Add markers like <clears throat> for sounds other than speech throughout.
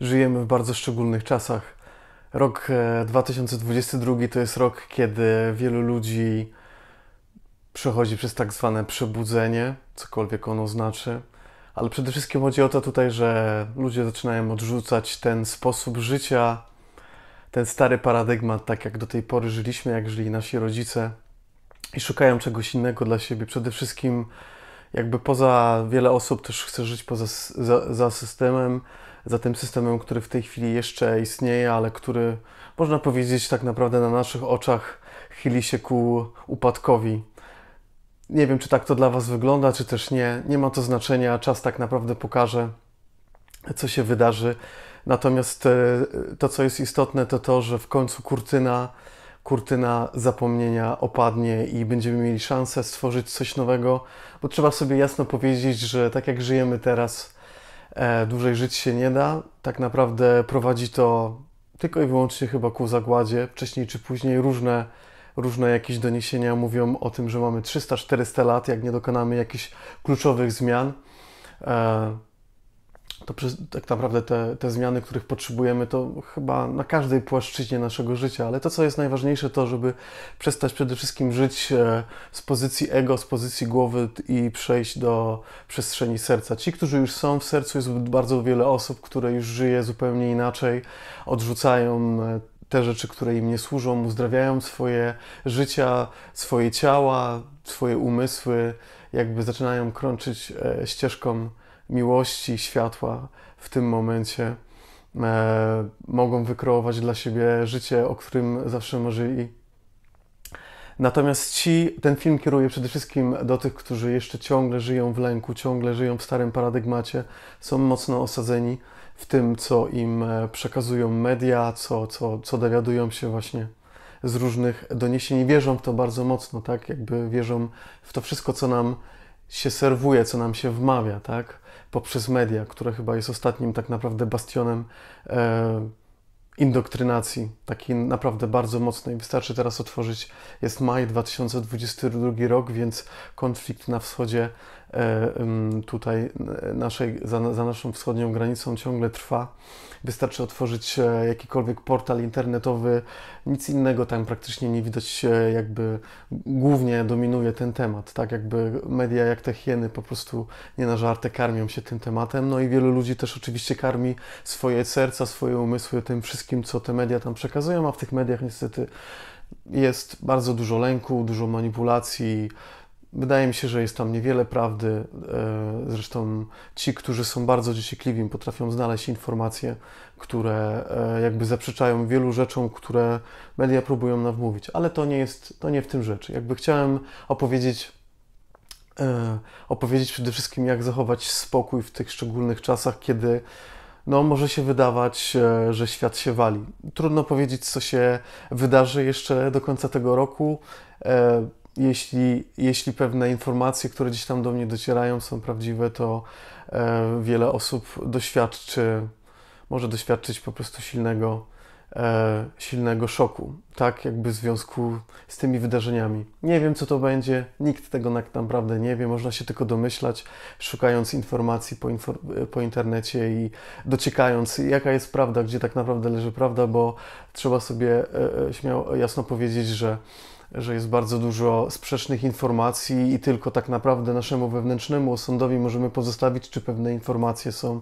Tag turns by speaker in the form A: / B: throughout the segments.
A: Żyjemy w bardzo szczególnych czasach. Rok 2022 e, to jest rok, kiedy wielu ludzi przechodzi przez tak zwane przebudzenie, cokolwiek ono znaczy. Ale przede wszystkim chodzi o to tutaj, że ludzie zaczynają odrzucać ten sposób życia, ten stary paradygmat, tak jak do tej pory żyliśmy, jak żyli nasi rodzice i szukają czegoś innego dla siebie. Przede wszystkim jakby poza wiele osób też chce żyć poza za, za systemem, za tym systemem, który w tej chwili jeszcze istnieje, ale który można powiedzieć tak naprawdę na naszych oczach chyli się ku upadkowi. Nie wiem, czy tak to dla Was wygląda, czy też nie. Nie ma to znaczenia. Czas tak naprawdę pokaże, co się wydarzy. Natomiast e, to, co jest istotne, to to, że w końcu kurtyna, kurtyna zapomnienia opadnie i będziemy mieli szansę stworzyć coś nowego, bo trzeba sobie jasno powiedzieć, że tak jak żyjemy teraz, e, dłużej żyć się nie da. Tak naprawdę prowadzi to tylko i wyłącznie chyba ku zagładzie. Wcześniej czy później różne, różne jakieś doniesienia mówią o tym, że mamy 300-400 lat, jak nie dokonamy jakichś kluczowych zmian. E, to przez, tak naprawdę te, te zmiany, których potrzebujemy, to chyba na każdej płaszczyźnie naszego życia, ale to, co jest najważniejsze, to, żeby przestać przede wszystkim żyć e, z pozycji ego, z pozycji głowy i przejść do przestrzeni serca. Ci, którzy już są w sercu, jest bardzo wiele osób, które już żyje zupełnie inaczej, odrzucają e, te rzeczy, które im nie służą, uzdrawiają swoje życia, swoje ciała, swoje umysły, jakby zaczynają krączyć e, ścieżką miłości, światła w tym momencie e, mogą wykreować dla siebie życie, o którym zawsze marzyli. Natomiast ci, ten film kieruje przede wszystkim do tych, którzy jeszcze ciągle żyją w lęku, ciągle żyją w starym paradygmacie, są mocno osadzeni w tym, co im e, przekazują media, co, co, co dowiadują się właśnie z różnych doniesień i wierzą w to bardzo mocno, tak? Jakby wierzą w to wszystko, co nam się serwuje, co nam się wmawia, tak? Poprzez media, które chyba jest ostatnim tak naprawdę bastionem e, indoktrynacji, takiej naprawdę bardzo mocnej. Wystarczy teraz otworzyć, jest maj 2022 rok, więc konflikt na wschodzie E, tutaj e, naszej, za, za naszą wschodnią granicą ciągle trwa. Wystarczy otworzyć e, jakikolwiek portal internetowy, nic innego tam praktycznie nie widać, jakby głównie dominuje ten temat, tak jakby media jak te hieny po prostu nie na żarty karmią się tym tematem, no i wielu ludzi też oczywiście karmi swoje serca, swoje umysły tym wszystkim, co te media tam przekazują, a w tych mediach niestety jest bardzo dużo lęku, dużo manipulacji, Wydaje mi się, że jest tam niewiele prawdy. E, zresztą ci, którzy są bardzo dziesiekliwi, potrafią znaleźć informacje, które e, jakby zaprzeczają wielu rzeczom, które media próbują nam wmówić. Ale to nie jest, to nie w tym rzecz. Jakby chciałem opowiedzieć, e, opowiedzieć przede wszystkim, jak zachować spokój w tych szczególnych czasach, kiedy no, może się wydawać, że świat się wali. Trudno powiedzieć, co się wydarzy jeszcze do końca tego roku jeśli, jeśli pewne informacje, które gdzieś tam do mnie docierają, są prawdziwe, to e, wiele osób doświadczy, może doświadczyć po prostu silnego E, silnego szoku, tak jakby w związku z tymi wydarzeniami. Nie wiem, co to będzie, nikt tego tak naprawdę nie wie, można się tylko domyślać, szukając informacji po, infor e, po internecie i dociekając, jaka jest prawda, gdzie tak naprawdę leży prawda, bo trzeba sobie e, śmiało, jasno powiedzieć, że że jest bardzo dużo sprzecznych informacji i tylko tak naprawdę naszemu wewnętrznemu osądowi możemy pozostawić, czy pewne informacje są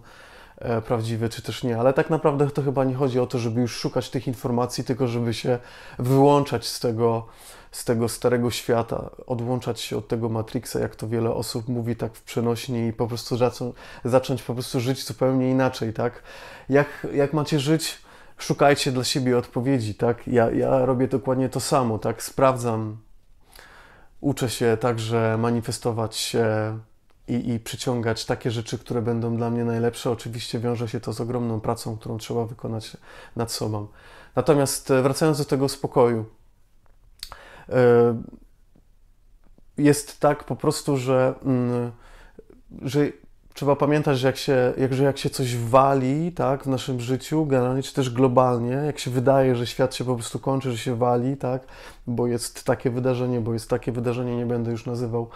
A: E, prawdziwe, czy też nie. Ale tak naprawdę to chyba nie chodzi o to, żeby już szukać tych informacji, tylko żeby się wyłączać z tego, z tego starego świata, odłączać się od tego Matrixa, jak to wiele osób mówi tak w przenośni i po prostu zacząć, zacząć po prostu żyć zupełnie inaczej, tak? Jak, jak macie żyć? Szukajcie dla siebie odpowiedzi, tak? Ja, ja robię dokładnie to samo, tak? Sprawdzam, uczę się także manifestować się i, i przyciągać takie rzeczy, które będą dla mnie najlepsze. Oczywiście wiąże się to z ogromną pracą, którą trzeba wykonać nad sobą. Natomiast e, wracając do tego spokoju, e, jest tak po prostu, że, mm, że trzeba pamiętać, że jak, się, jak, że jak się coś wali tak, w naszym życiu, generalnie czy też globalnie, jak się wydaje, że świat się po prostu kończy, że się wali, tak, bo jest takie wydarzenie, bo jest takie wydarzenie, nie będę już nazywał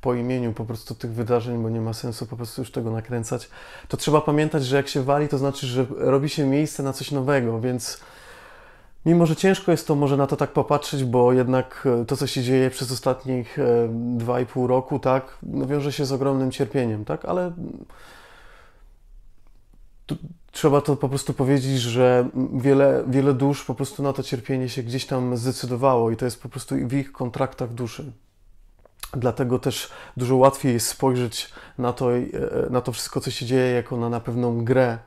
A: po imieniu po prostu tych wydarzeń, bo nie ma sensu po prostu już tego nakręcać, to trzeba pamiętać, że jak się wali, to znaczy, że robi się miejsce na coś nowego, więc mimo, że ciężko jest to może na to tak popatrzeć, bo jednak e, to, co się dzieje przez ostatnich 2,5 e, roku, tak, no wiąże się z ogromnym cierpieniem, tak, ale trzeba to po prostu powiedzieć, że wiele, wiele dusz po prostu na to cierpienie się gdzieś tam zdecydowało i to jest po prostu w ich kontraktach duszy. Dlatego też dużo łatwiej jest spojrzeć na to, e, na to wszystko, co się dzieje, jako na, na pewną grę,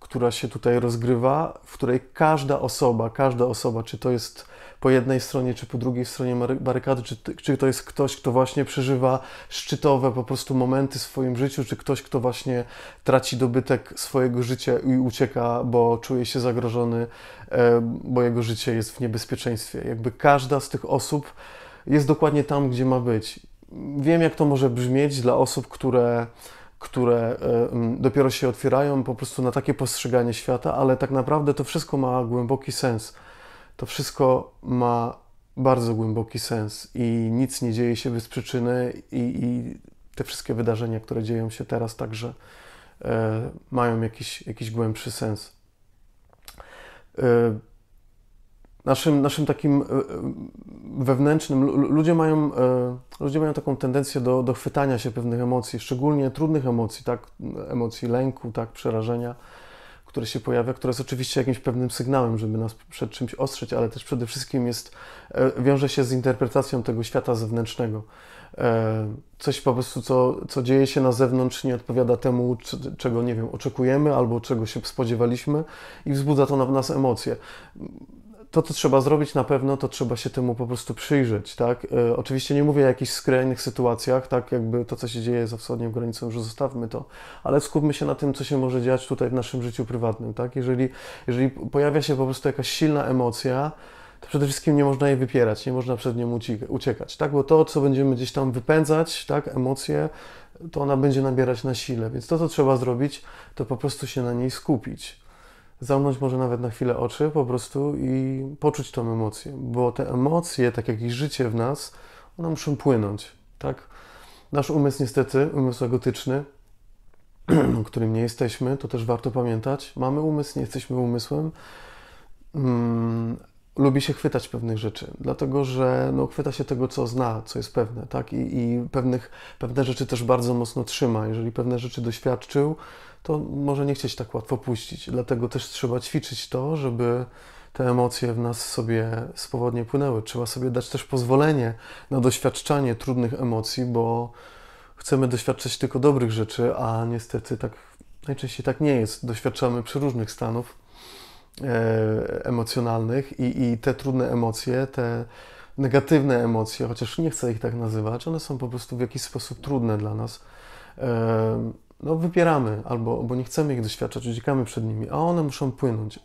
A: która się tutaj rozgrywa, w której każda osoba, każda osoba, czy to jest po jednej stronie, czy po drugiej stronie barykady, czy, czy to jest ktoś, kto właśnie przeżywa szczytowe po prostu momenty w swoim życiu, czy ktoś, kto właśnie traci dobytek swojego życia i ucieka, bo czuje się zagrożony, e, bo jego życie jest w niebezpieczeństwie. Jakby każda z tych osób jest dokładnie tam, gdzie ma być wiem, jak to może brzmieć dla osób, które, które e, dopiero się otwierają po prostu na takie postrzeganie świata, ale tak naprawdę to wszystko ma głęboki sens. To wszystko ma bardzo głęboki sens i nic nie dzieje się bez przyczyny i, i te wszystkie wydarzenia, które dzieją się teraz, także e, mają jakiś, jakiś głębszy sens. E, naszym, naszym takim e, e, wewnętrznym. Ludzie mają, e, ludzie mają taką tendencję do, do chwytania się pewnych emocji, szczególnie trudnych emocji, tak? emocji lęku, tak? przerażenia, które się pojawia, które jest oczywiście jakimś pewnym sygnałem, żeby nas przed czymś ostrzec, ale też przede wszystkim jest, wiąże się z interpretacją tego świata zewnętrznego. Coś po prostu, co, co dzieje się na zewnątrz, nie odpowiada temu, czego nie wiem, oczekujemy albo czego się spodziewaliśmy, i wzbudza to w nas emocje to, co trzeba zrobić na pewno, to trzeba się temu po prostu przyjrzeć, tak? E, oczywiście nie mówię o jakichś skrajnych sytuacjach, tak? Jakby to, co się dzieje za wschodnią granicą, już zostawmy to, ale skupmy się na tym, co się może dziać tutaj w naszym życiu prywatnym, tak? Jeżeli, jeżeli pojawia się po prostu jakaś silna emocja, to przede wszystkim nie można jej wypierać, nie można przed nią uciekać, tak? Bo to, co będziemy gdzieś tam wypędzać, tak? Emocje, to ona będzie nabierać na sile, więc to, co trzeba zrobić, to po prostu się na niej skupić zamknąć może nawet na chwilę oczy po prostu i poczuć tą emocję, bo te emocje, tak jak i życie w nas, one muszą płynąć, tak? Nasz umysł niestety, umysł egotyczny, <clears throat> którym nie jesteśmy, to też warto pamiętać, mamy umysł, nie jesteśmy umysłem, mm, lubi się chwytać pewnych rzeczy, dlatego że no, chwyta się tego, co zna, co jest pewne, tak? I, i pewnych, pewne rzeczy też bardzo mocno trzyma. Jeżeli pewne rzeczy doświadczył, to może nie chcieć tak łatwo puścić. Dlatego też trzeba ćwiczyć to, żeby te emocje w nas sobie swobodnie płynęły. Trzeba sobie dać też pozwolenie na doświadczanie trudnych emocji, bo chcemy doświadczać tylko dobrych rzeczy, a niestety tak najczęściej tak nie jest. Doświadczamy przy różnych stanów E, emocjonalnych i, i te trudne emocje, te negatywne emocje, chociaż nie chcę ich tak nazywać, one są po prostu w jakiś sposób trudne dla nas. E, no, wypieramy albo bo nie chcemy ich doświadczać, uciekamy przed nimi, a one muszą płynąć.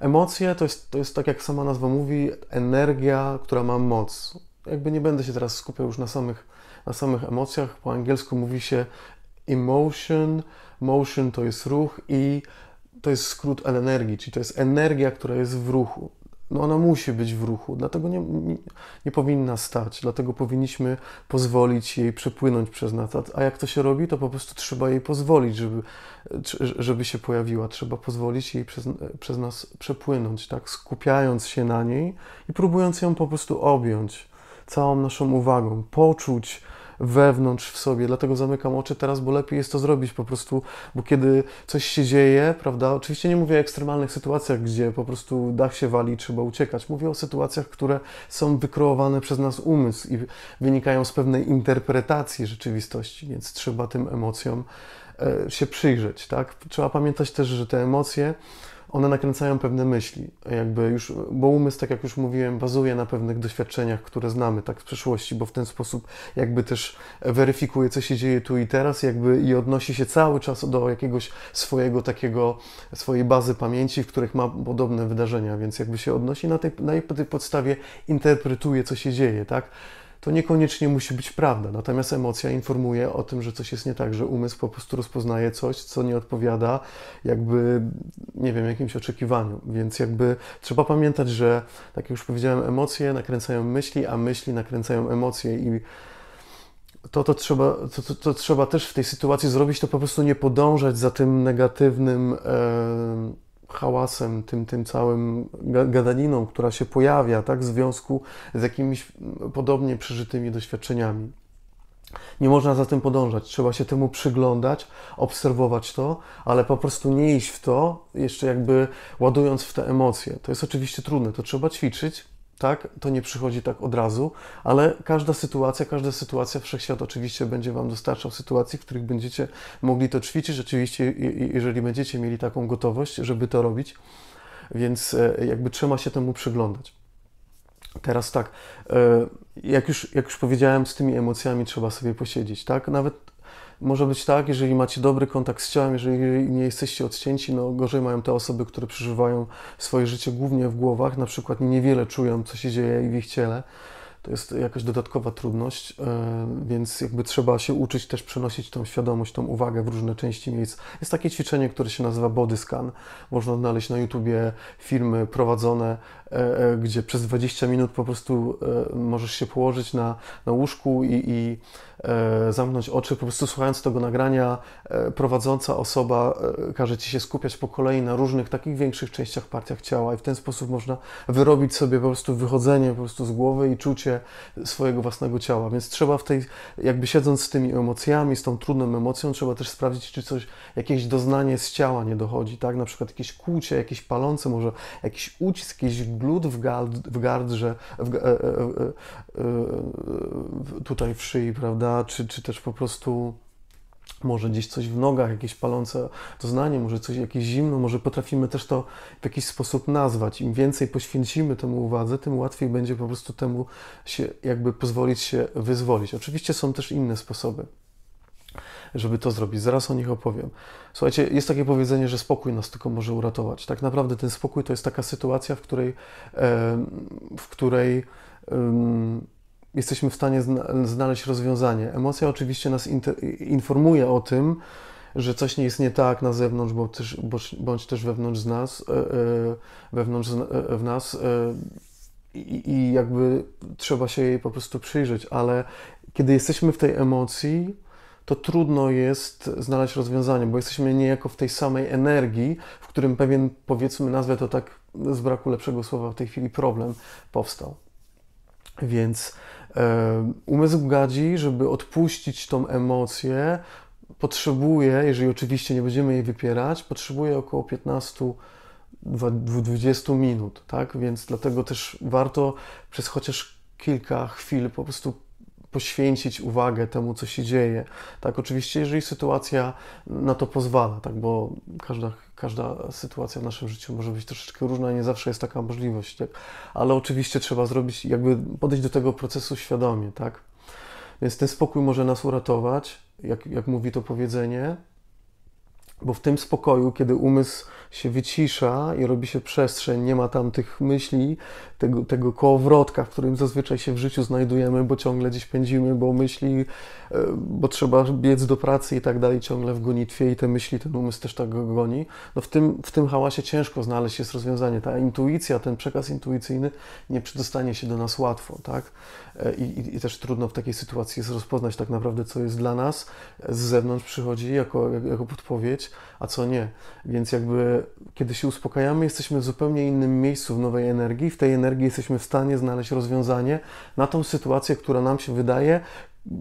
A: Emocje to jest, to jest tak, jak sama nazwa mówi, energia, która ma moc. Jakby nie będę się teraz skupiał już na samych, na samych emocjach. Po angielsku mówi się emotion, motion to jest ruch i to jest skrót energii, czyli to jest energia, która jest w ruchu. No ona musi być w ruchu, dlatego nie, nie, nie, powinna stać, dlatego powinniśmy pozwolić jej przepłynąć przez nas. A jak to się robi, to po prostu trzeba jej pozwolić, żeby, żeby się pojawiła. Trzeba pozwolić jej przez, przez nas przepłynąć, tak? Skupiając się na niej i próbując ją po prostu objąć całą naszą uwagą, poczuć, wewnątrz w sobie. Dlatego zamykam oczy teraz, bo lepiej jest to zrobić po prostu, bo kiedy coś się dzieje, prawda? Oczywiście nie mówię o ekstremalnych sytuacjach, gdzie po prostu dach się wali, trzeba uciekać. Mówię o sytuacjach, które są wykreowane przez nas umysł i wynikają z pewnej interpretacji rzeczywistości, więc trzeba tym emocjom e, się przyjrzeć, tak? Trzeba pamiętać też, że te emocje one nakręcają pewne myśli, jakby już, bo umysł, tak jak już mówiłem, bazuje na pewnych doświadczeniach, które znamy tak z przeszłości, bo w ten sposób jakby też weryfikuje, co się dzieje tu i teraz, jakby i odnosi się cały czas do jakiegoś swojego takiego, swojej bazy pamięci, w których ma podobne wydarzenia, więc jakby się odnosi na tej, na tej podstawie interpretuje, co się dzieje, tak? to niekoniecznie musi być prawda. Natomiast emocja informuje o tym, że coś jest nie tak, że umysł po prostu rozpoznaje coś, co nie odpowiada jakby, nie wiem, jakimś oczekiwaniu. Więc jakby trzeba pamiętać, że tak jak już powiedziałem, emocje nakręcają myśli, a myśli nakręcają emocje i to, to, trzeba, to, to, to trzeba też w tej sytuacji zrobić, to po prostu nie podążać za tym negatywnym. Yy, hałasem, tym, tym całym gadaniną, która się pojawia tak, w związku z jakimiś podobnie przeżytymi doświadczeniami. Nie można za tym podążać, trzeba się temu przyglądać, obserwować to, ale po prostu nie iść w to, jeszcze jakby ładując w te emocje. To jest oczywiście trudne, to trzeba ćwiczyć, tak, to nie przychodzi tak od razu, ale każda sytuacja, każda sytuacja, wszechświat oczywiście będzie Wam dostarczał sytuacji, w których będziecie mogli to ćwiczyć, rzeczywiście, jeżeli będziecie mieli taką gotowość, żeby to robić, więc e, jakby trzeba się temu przyglądać. Teraz tak, e, jak już, jak już powiedziałem, z tymi emocjami trzeba sobie posiedzieć, tak? Nawet może być tak, jeżeli macie dobry kontakt z ciałem, jeżeli nie jesteście odcięci, no gorzej mają te osoby, które przeżywają swoje życie głównie w głowach, na przykład niewiele czują, co się dzieje w ich ciele to jest jakaś dodatkowa trudność, e, więc jakby trzeba się uczyć też przenosić tą świadomość, tą uwagę w różne części miejsc. Jest takie ćwiczenie, które się nazywa body scan. Można znaleźć na YouTubie filmy prowadzone, e, e, gdzie przez 20 minut po prostu możesz się położyć na, na łóżku i, i zamknąć oczy, po prostu słuchając tego nagrania, prowadząca osoba każe ci się skupiać po kolei na różnych takich większych częściach, partiach ciała i w ten sposób można wyrobić sobie po prostu wychodzenie po prostu z głowy i czucie refleksję swojego własnego ciała. Więc trzeba w tej, jakby siedząc z tymi emocjami, z tą trudną emocją, trzeba też sprawdzić, czy coś, jakieś doznanie z ciała nie dochodzi, tak? Na przykład jakieś kłucie, jakieś palące może, jakiś ucisk, jakiś glut w, gard, w gardrze, w, e, e, e, e tutaj w szyi, prawda? Czy, czy też po prostu może gdzieś coś w nogach, jakieś palące doznanie, może coś jakieś zimno, może potrafimy też to w jakiś sposób nazwać. Im więcej poświęcimy temu uwadze, tym łatwiej będzie po prostu temu się jakby pozwolić się wyzwolić. Oczywiście są też inne sposoby żeby to zrobić. Zaraz o nich opowiem. Słuchajcie, jest takie powiedzenie, że spokój nas tylko może uratować. Tak naprawdę ten spokój to jest taka sytuacja, w której, w której jesteśmy w stanie znaleźć rozwiązanie. Emocja oczywiście nas informuje o tym, że coś nie jest nie tak na zewnątrz, bo też, bądź też wewnątrz z nas, e, e, wewnątrz e, w nas i jakby trzeba się jej po prostu przyjrzeć, ale kiedy jesteśmy w tej emocji, to trudno jest znaleźć rozwiązanie, bo jesteśmy niejako w tej samej energii, w którym pewien, powiedzmy, nazwę to tak z braku lepszego słowa w tej chwili problem powstał. Więc Umysł gadzi, żeby odpuścić tą emocję, potrzebuje, jeżeli oczywiście nie będziemy jej wypierać, potrzebuje około 15 20 minut, tak? Więc dlatego też warto przez chociaż kilka chwil po prostu poświęcić uwagę temu, co się dzieje. Tak, oczywiście, jeżeli sytuacja na to pozwala, tak, bo każda, każda sytuacja w naszym życiu może być troszeczkę różna, nie zawsze jest taka możliwość, tak? ale oczywiście trzeba zrobić, jakby podejść do tego procesu świadomie, tak. Więc ten spokój może nas uratować, jak, jak mówi to powiedzenie, bo w tym spokoju, kiedy umysł się wycisza i robi się przestrzeń, nie ma tam tych myśli, tego, tego kołowrotka, w którym zazwyczaj się w życiu znajdujemy, bo ciągle gdzieś pędzimy, bo myśli, e, bo trzeba biec do pracy i tak dalej, ciągle w gonitwie i te myśli, ten umysł też tak go goni. No w tym, w tym hałasie ciężko znaleźć jest rozwiązanie. Ta intuicja, ten przekaz intuicyjny nie przedostanie się do nas łatwo, tak? E, I, i, I, też trudno w takiej sytuacji jest rozpoznać tak naprawdę, co jest dla nas. E, z zewnątrz przychodzi jako, jako podpowiedź, a co nie. Więc jakby kiedy się uspokajamy, jesteśmy w zupełnie innym miejscu, w nowej energii. W tej energii jesteśmy w stanie znaleźć rozwiązanie na tą sytuację, która nam się wydaje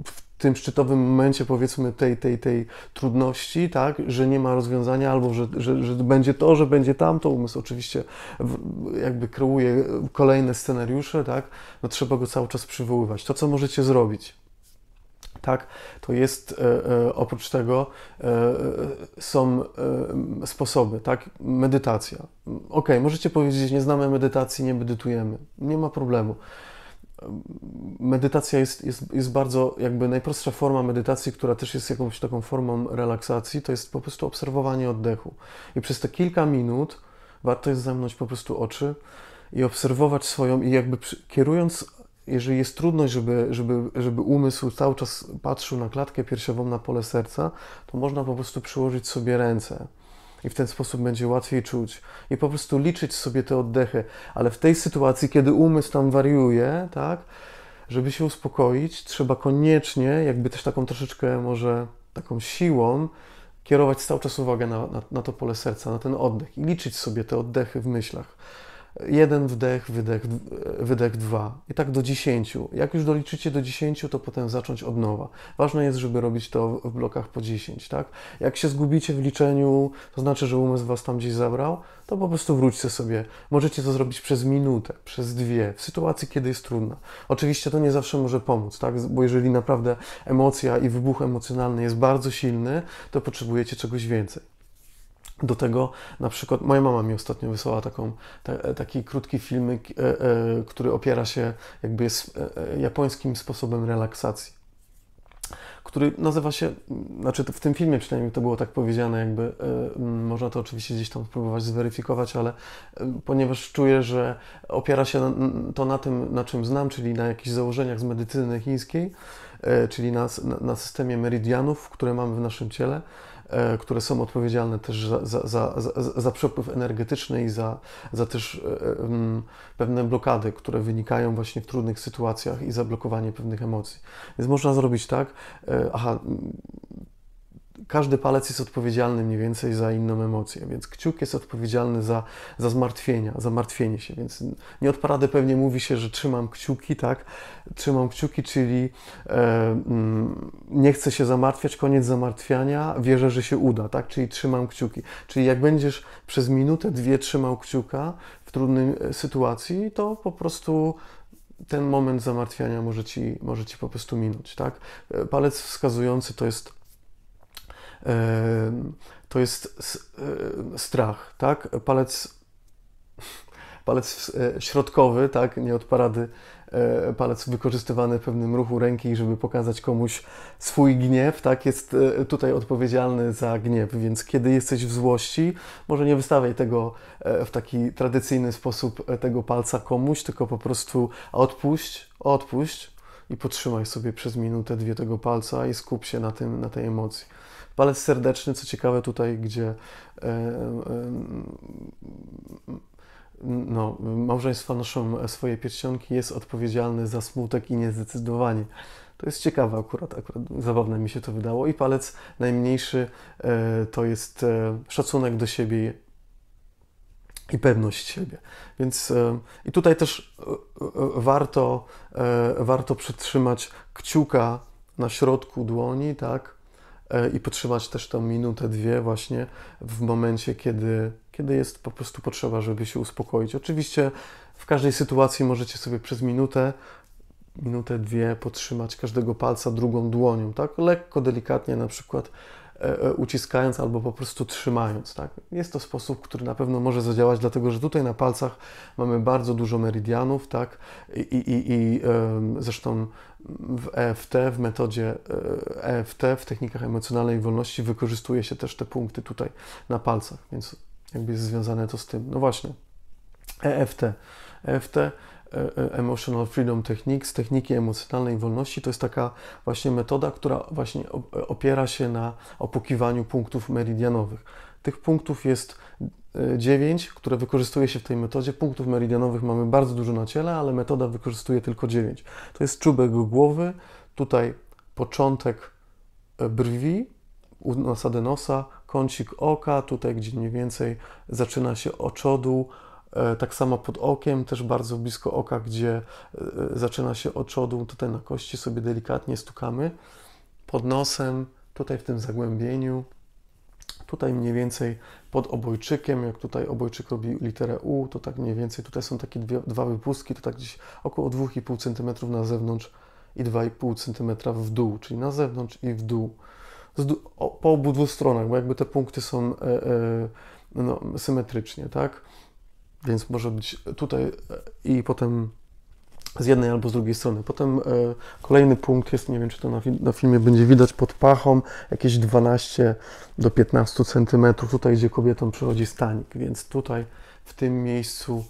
A: w tym szczytowym momencie, powiedzmy, tej, tej, tej trudności, tak, że nie ma rozwiązania, albo że, że, że będzie to, że będzie tamto. Umysł oczywiście jakby kreuje kolejne scenariusze, tak, no trzeba go cały czas przywoływać. To, co możecie zrobić, tak, to jest e, e, oprócz tego e, są sposoby, tak, medytacja. Ok, możecie powiedzieć, nie znamy medytacji, nie medytujemy, nie ma problemu. Medytacja jest, jest, jest bardzo jakby najprostsza forma medytacji, która też jest jakąś taką formą relaksacji, to jest po prostu obserwowanie oddechu. I przez te kilka minut warto jest zamknąć po prostu oczy i obserwować swoją, i jakby kierując jeżeli jest trudność, żeby, żeby, żeby umysł cały czas patrzył na klatkę piersiową, na pole serca, to można po prostu przyłożyć sobie ręce. I w ten sposób będzie łatwiej czuć. I po prostu liczyć sobie te oddechy. Ale w tej sytuacji, kiedy umysł tam wariuje, tak, żeby się uspokoić, trzeba koniecznie, jakby też taką troszeczkę może taką siłą, kierować cały czas uwagę na, na, na to pole serca, na ten oddech i liczyć sobie te oddechy w myślach jeden wdech, wydech, wydech dwa i tak do dziesięciu. Jak już doliczycie do dziesięciu, to potem zacząć od nowa. Ważne jest, żeby robić to w blokach po dziesięć, tak? Jak się zgubicie w liczeniu, to znaczy, że umysł was tam gdzieś zabrał, to po prostu wróćcie sobie. Możecie to zrobić przez minutę, przez dwie, w sytuacji, kiedy jest trudna. Oczywiście to nie zawsze może pomóc, tak? Bo jeżeli naprawdę emocja i wybuch emocjonalny jest bardzo silny, to potrzebujecie czegoś więcej. Do tego na przykład moja mama mi ostatnio wysłała taką, ta, taki krótki filmik, e, e, który opiera się jakby jest e, e, japońskim sposobem relaksacji który nazywa się, znaczy w tym filmie przynajmniej to było tak powiedziane, jakby e, można to oczywiście gdzieś tam spróbować zweryfikować, ale ponieważ czuję, że opiera się to na tym, na czym znam, czyli na jakichś założeniach z medycyny chińskiej, czyli na, na, systemie meridianów, które mamy w naszym ciele, E, które są odpowiedzialne też za, za, za, za przepływ energetyczny i za, za też e, pewne blokady, które wynikają właśnie w trudnych sytuacjach i zablokowanie pewnych emocji. Więc można zrobić tak, e, aha, każdy palec jest odpowiedzialny mniej więcej za inną emocję, więc kciuk jest odpowiedzialny za, za zmartwienia, za martwienie się, więc nie od parady pewnie mówi się, że trzymam kciuki, tak? Trzymam kciuki, czyli e, mm, nie chcę się zamartwiać, koniec zamartwiania, wierzę, że się uda, tak? Czyli trzymam kciuki. Czyli jak będziesz przez minutę, dwie trzymał kciuka w trudnej e, sytuacji, to po prostu ten moment zamartwiania może ci, może ci po prostu minąć, tak? E, palec wskazujący to jest to jest strach, tak? Palec, palec e, środkowy, tak? Nie od parady, e, palec wykorzystywany w pewnym ruchu ręki, żeby pokazać komuś swój gniew, tak? Jest e, tutaj odpowiedzialny za gniew, więc kiedy jesteś w złości, może nie wystawiaj tego w taki tradycyjny sposób tego palca komuś, tylko po prostu odpuść, odpuść, i potrzymaj sobie przez minutę, dwie tego palca i skup się na, tym, na tej emocji palec serdeczny, co ciekawe tutaj, gdzie e, e, no, małżeństwa noszą swoje pierścionki, jest odpowiedzialny za smutek i niezdecydowanie. To jest ciekawe akurat, akurat zabawne mi się to wydało. I palec najmniejszy e, to jest szacunek do siebie i pewność siebie. Więc i tutaj też warto, warto przytrzymać kciuka na środku dłoni, tak? E, i potrzymać też tą minutę, dwie właśnie w momencie, kiedy, kiedy jest po prostu potrzeba, żeby się uspokoić. Oczywiście w każdej sytuacji możecie sobie przez minutę, minutę, dwie potrzymać każdego palca drugą dłonią, tak? Lekko, delikatnie na przykład E, e, uciskając albo po prostu trzymając. Tak? Jest to sposób, który na pewno może zadziałać, dlatego że tutaj na palcach mamy bardzo dużo meridianów, tak? I, i, i zresztą w EFT, w metodzie EFT, e w technikach emocjonalnej wolności wykorzystuje się też te punkty tutaj na palcach, więc jakby jest związane to z tym. No właśnie, EFT. EFT E, e, emotional Freedom Techniques, techniki emocjonalnej wolności, to jest taka właśnie metoda, która właśnie e, opiera się na opukiwaniu punktów meridianowych. Tych punktów jest 9, które wykorzystuje się w tej metodzie. Punktów meridianowych mamy bardzo dużo na ciele, ale metoda wykorzystuje tylko 9. To jest czubek głowy, tutaj początek brwi, nasady nosa, kącik oka, tutaj gdzie mniej więcej zaczyna się oczodół, E, tak samo pod okiem, też bardzo blisko oka, gdzie e, zaczyna się oczodu, tutaj na kości sobie delikatnie stukamy. Pod nosem, tutaj w tym zagłębieniu, tutaj mniej więcej pod obojczykiem, jak tutaj obojczyk robi literę U, to tak mniej więcej tutaj są takie dwie, dwa wypustki, to tak gdzieś około 2,5 cm na zewnątrz i 2,5 cm w dół, czyli na zewnątrz i w dół. po obu dwóch stronach, bo jakby te punkty są e, e, no, symetrycznie, tak? Więc może być tutaj e, i potem z jednej albo z drugiej strony. Potem e, kolejny punkt jest, nie wiem czy to na, na, filmie będzie widać, pod pachą jakieś 12 do 15 centymetrów, tutaj gdzie kobietom przychodzi stanik, więc tutaj w tym miejscu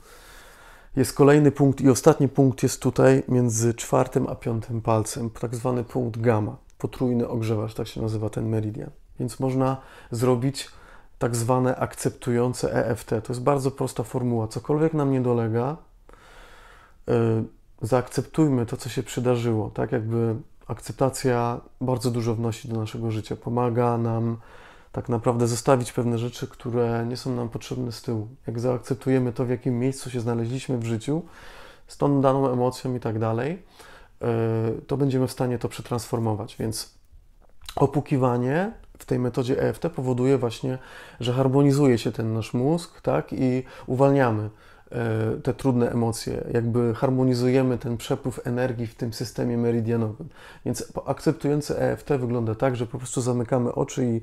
A: jest kolejny punkt i ostatni punkt jest tutaj między czwartym a piątym palcem, tak zwany punkt gamma, potrójny ogrzewacz, tak się nazywa ten meridian. Więc można zrobić tak zwane akceptujące EFT. To jest bardzo prosta formuła. Cokolwiek nam nie dolega, y, zaakceptujmy to, co się przydarzyło. Tak jakby akceptacja bardzo dużo wnosi do naszego życia. Pomaga nam tak naprawdę zostawić pewne rzeczy, które nie są nam potrzebne z tyłu. Jak zaakceptujemy to, w jakim miejscu się znaleźliśmy w życiu, z tą daną emocją i tak dalej, y, to będziemy w stanie to przetransformować. Więc opukiwanie w tej metodzie EFT powoduje właśnie, że harmonizuje się ten nasz mózg, tak, i uwalniamy e, te trudne emocje, jakby harmonizujemy ten przepływ energii w tym systemie meridianowym. Więc akceptujący EFT wygląda tak, że po prostu zamykamy oczy i,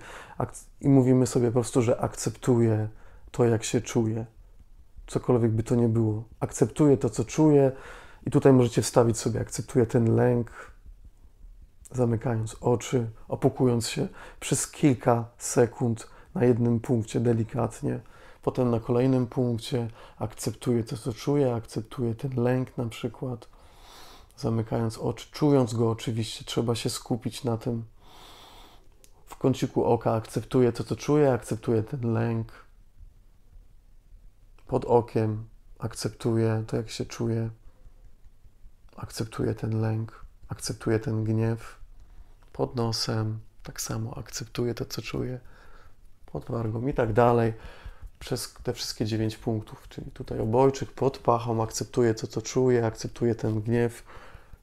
A: i mówimy sobie po prostu, że akceptuję to, jak się czuję. Cokolwiek by to nie było. Akceptuję to, co czuję, i tutaj możecie wstawić sobie: akceptuję ten lęk, zamykając oczy, opukując się przez kilka sekund na jednym punkcie delikatnie, potem na kolejnym punkcie akceptuję to, co czuję, akceptuję ten lęk na przykład, zamykając oczy, czując go oczywiście, trzeba się skupić na tym. W kąciku oka akceptuję to, co czuję, akceptuję ten lęk. Pod okiem akceptuję to, jak się czuję, akceptuję ten lęk, akceptuję ten gniew pod nosem, tak samo akceptuję to, co czuję, pod wargą i tak dalej. Przez te wszystkie dziewięć punktów, czyli tutaj obojczyk, pod pachą, akceptuję to, co czuję, akceptuję ten gniew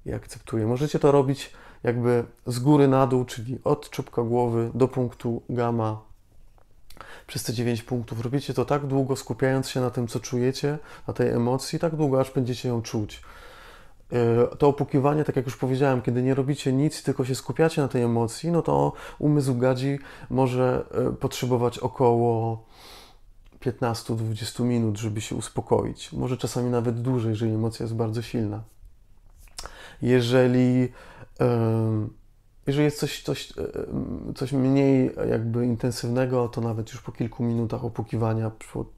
A: i akceptuję. Możecie to robić jakby z góry na dół, czyli od czubka głowy do punktu gamma przez te 9 punktów. Robicie to tak długo, skupiając się na tym, co czujecie, na tej emocji, tak długo, aż będziecie ją czuć. E, to opukiwanie, tak jak już powiedziałem, kiedy nie robicie nic, tylko się skupiacie na tej emocji, no to umysł gadzi może e, potrzebować około 15-20 minut, żeby się uspokoić. Może czasami nawet dłużej, jeżeli emocja jest bardzo silna. Jeżeli, jeżeli jest coś, coś, e, coś mniej jakby intensywnego, to nawet już po kilku minutach opukiwania,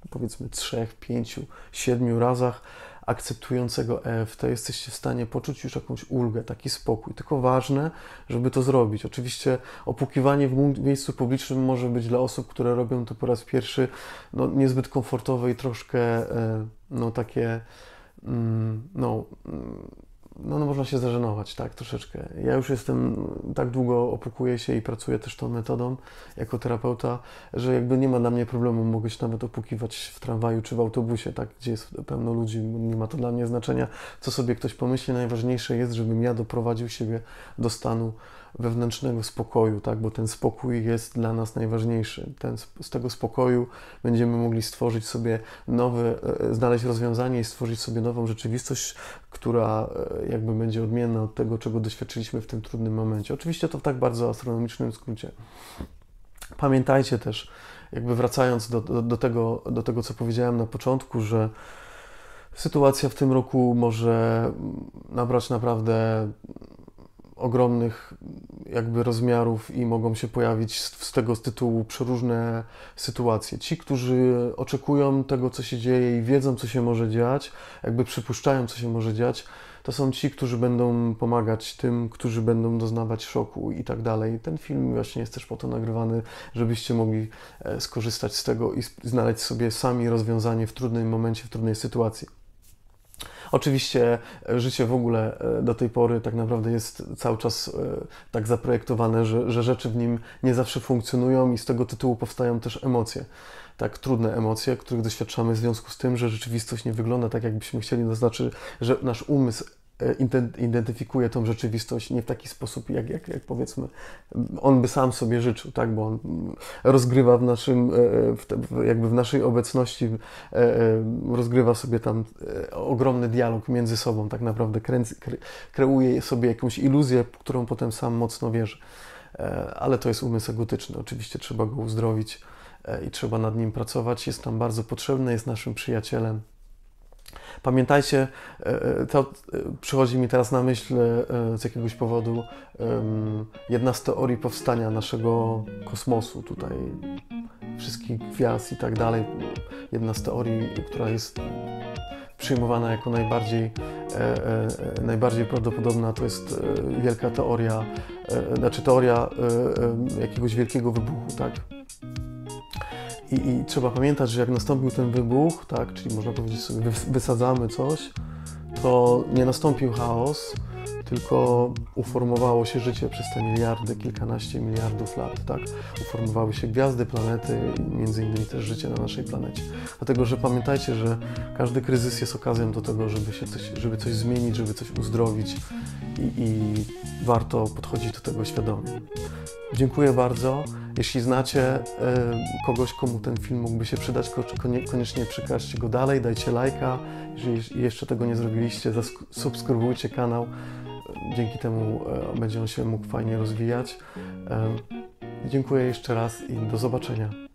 A: powiedzmy 3, 5, 7 razach, akceptującego EFT jesteście w stanie poczuć już jakąś ulgę, taki spokój. Tylko ważne, żeby to zrobić. Oczywiście opukiwanie w miejscu publicznym może być dla osób, które robią to po raz pierwszy, no, niezbyt komfortowe i troszkę e, no, takie mm, no, mm, no, no, można się zażenować, tak, troszeczkę. Ja już jestem, tak długo opukuję się i pracuję też tą metodą jako terapeuta, że jakby nie ma dla mnie problemu, mogę się nawet opukiwać w tramwaju czy w autobusie, tak, gdzie jest pełno ludzi, nie ma to dla mnie znaczenia, co sobie ktoś pomyśli. Najważniejsze jest, żebym ja doprowadził siebie do stanu wewnętrznego spokoju, tak? bo ten spokój jest dla nas najważniejszy. Ten, z tego spokoju będziemy mogli stworzyć sobie nowy, e, e, znaleźć rozwiązanie i stworzyć sobie nową rzeczywistość, która e, jakby będzie odmienna od tego, czego doświadczyliśmy w tym trudnym momencie. Oczywiście to w tak bardzo astronomicznym skrócie. Pamiętajcie też, jakby wracając do, do, do tego, do tego, co powiedziałem na początku, że sytuacja w tym roku może nabrać naprawdę ogromnych jakby rozmiarów i mogą się pojawić z, z tego z tytułu przeróżne sytuacje. Ci, którzy oczekują tego, co się dzieje i wiedzą, co się może dziać, jakby przypuszczają, co się może dziać, to są ci, którzy będą pomagać tym, którzy będą doznawać szoku i tak dalej. Ten film właśnie jest też po to nagrywany, żebyście mogli e, skorzystać z tego i znaleźć sobie sami rozwiązanie w trudnym momencie, w trudnej sytuacji. Oczywiście e, życie w ogóle e, do tej pory tak naprawdę jest cały czas e, tak zaprojektowane, że, że rzeczy w nim nie zawsze funkcjonują i z tego tytułu powstają też emocje tak trudne emocje, których doświadczamy w związku z tym, że rzeczywistość nie wygląda tak, jakbyśmy chcieli. To znaczy, że nasz umysł E, identyfikuje tą rzeczywistość nie w taki sposób, jak, jak, jak powiedzmy on by sam sobie życzył, tak? bo on mm, rozgrywa w naszym, e, e, w te, jakby w naszej obecności, rozgrywa sobie tam ogromny dialog między sobą, tak naprawdę kreuje sobie jakąś iluzję, którą potem sam mocno wierzy. Ale to jest umysł egotyczny, oczywiście trzeba go uzdrowić i trzeba nad nim pracować. Jest tam bardzo potrzebny, jest naszym przyjacielem. Pamiętajcie, e, e, to e, przychodzi mi teraz na myśl z jakiegoś powodu jedna z teorii powstania naszego kosmosu tutaj, wszystkich gwiazd i tak dalej. Jedna z teorii, która jest przyjmowana jako najbardziej, najbardziej prawdopodobna, to jest wielka teoria, znaczy teoria jakiegoś wielkiego wybuchu, tak? I, I, trzeba pamiętać, że jak nastąpił ten wybuch, tak, czyli można powiedzieć sobie wysadzamy coś, to nie nastąpił chaos, tylko uformowało się życie przez te miliardy, kilkanaście miliardów lat, tak? Uformowały się gwiazdy, planety między innymi też życie na naszej planecie. Dlatego, że pamiętajcie, że każdy kryzys jest okazją do tego, żeby, się coś, żeby coś zmienić, żeby coś uzdrowić i, i warto podchodzić do tego świadomie. Dziękuję bardzo. Jeśli znacie e, kogoś, komu ten film mógłby się przydać, koniecznie przekażcie go dalej, dajcie lajka. Jeżeli jeszcze tego nie zrobiliście, subskrybujcie kanał. E, dzięki temu e, będzie on się mógł fajnie rozwijać. Dziękuję jeszcze raz i do zobaczenia.